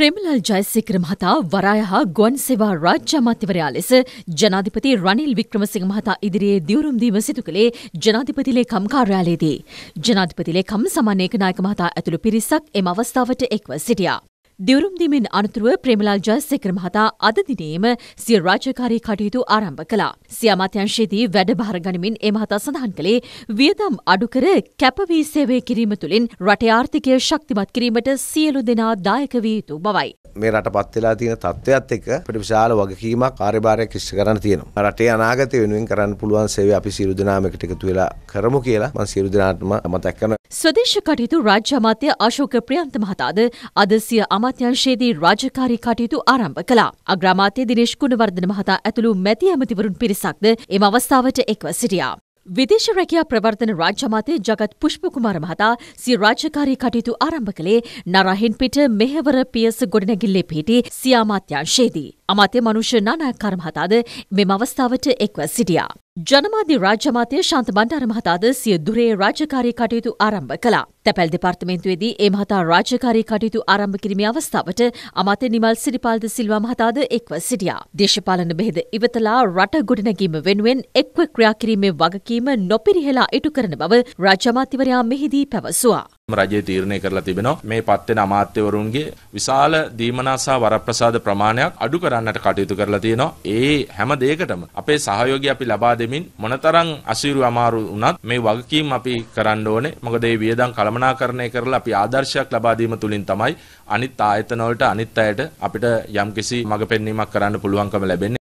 ප්‍රේමලල් ජයසිකර මහතා වරාය හා ගුවන් සේවා රාජ්‍ය අමාත්‍යවරයා ලෙස ජනාධිපති රනිල් වික්‍රමසිංහ මහතා ඉදිරියේ දියුරුම් දීම සිදු කළේ ජනාධිපති ලේකම් කාර්යාලයේදී. ජනාධිපති ලේකම් සමන්ඒක නායක මහතා ඇතුළු පිරිසක් එම අවස්ථාවට එක්ව සිටියා. දිවරුම්දීමෙන් අනතුරුව ප්‍රේමලාල් ජයසේකර මහතා අද දිනේම සිය රාජකාරී කටයුතු ආරම්භ කළා. සිය අමාත්‍යංශයේදී වැඩභාර ගනිමින් ඒ මහතා සඳහන් කළේ වියදම් අඩු කර කැපවී සේවය කිරීම තුළින් රටේ ආර්ථිකය ශක්තිමත් කිරීමට සියලු දෙනා දායක විය යුතු බවයි. මේ රටපත් වෙලා තියෙන තත්ත්වයත් එක්ක අපිට විශාල වගකීමක් කාර්යභාරයක් ඉෂ්ට කරන්න තියෙනවා. රටේ අනාගතය වෙනුවෙන් කරන්න පුළුවන් සේවය අපි සියලු දෙනාම එකට එකතු වෙලා කරමු කියලා මම සියලු දෙනාටම මතක් කරනවා. ස්වදේශ කටයුතු රාජ්‍ය අමාත්‍ය අශෝක ප්‍රියන්ත මහතාද අද සිය අමාත්‍යංශයේදී රාජකාරී කටයුතු ආරම්භ කළා. අග්‍රාමාත්‍ය දිනේෂ් ගුණවර්ධන මහතා ඇතුළු මැති ඇමතිවරුන් පිරිසක්ද එම අවස්ථාවට එක්ව සිටියා. විදේශ රැකියා ප්‍රවර්තන රාජ්‍ය අමාත්‍ය ජගත් පුෂ්පකුමාර මහතා සිය රාජකාරී කටයුතු ආරම්භ කළේ නරහින්පිට මෙහෙවර පියස ගොඩනැගිල්ලේ පිහිටි සිය අමාත්‍යංශයේදී. අමාත්‍ය මනුෂ්‍ය නානායක්කාර මහතාද මෙම අවස්ථාවට එක්ව සිටියා. ජනමාධ්‍ය රාජ්‍ය මාතය ශාන්ත බණ්ඩාර මහතාද සිය දුරේ රාජකාරී කටයුතු ආරම්භ කළා. තැපැල් දෙපාර්තමේන්තුවේදී ඒ මහතා රාජකාරී කටයුතු ආරම්භ කිරීමේ අවස්ථාවට අමාත්‍ය නිමල් සිරිපාලද සිල්වා මහතාද එක්ව සිටියා. දේශපාලන බෙහෙද ඉවතලා රට ගොඩනැගීම වෙනුවෙන් එක්ව ක්‍රියා කිරීමේ වගකීම නොපිරිහෙලා ඉටු කරන බව රාජ්‍ය අමාත්‍යවරයා මෙහිදී පැවසුවා. රජය තීරණය කරලා තිබෙනවා මේ පත්වෙන අමාත්‍යවරුන්ගේ විශාල දීමනා සහ වරප්‍රසාද ප්‍රමාණයක් අඩු කරන්නට කටයුතු කරලා තියෙනවා. ඒ හැම දෙයකටම අපේ සහයෝගය අපි ලබා දෙමින් මොනතරම් අසීරු අමාරු වුණත් මේ වගකීම් අපි කරන්න ඕනේ. මොකද මේ වියදම් කළමනාකරණය කරලා අපි ආදර්ශයක් ලබා දීම තුලින් තමයි අනිත් ආයතන වලට අනිත් අයට අපිට යම්කිසි මඟ පෙන්වීමක් කරන්න පුළුවන්කම ලැබෙන්නේ.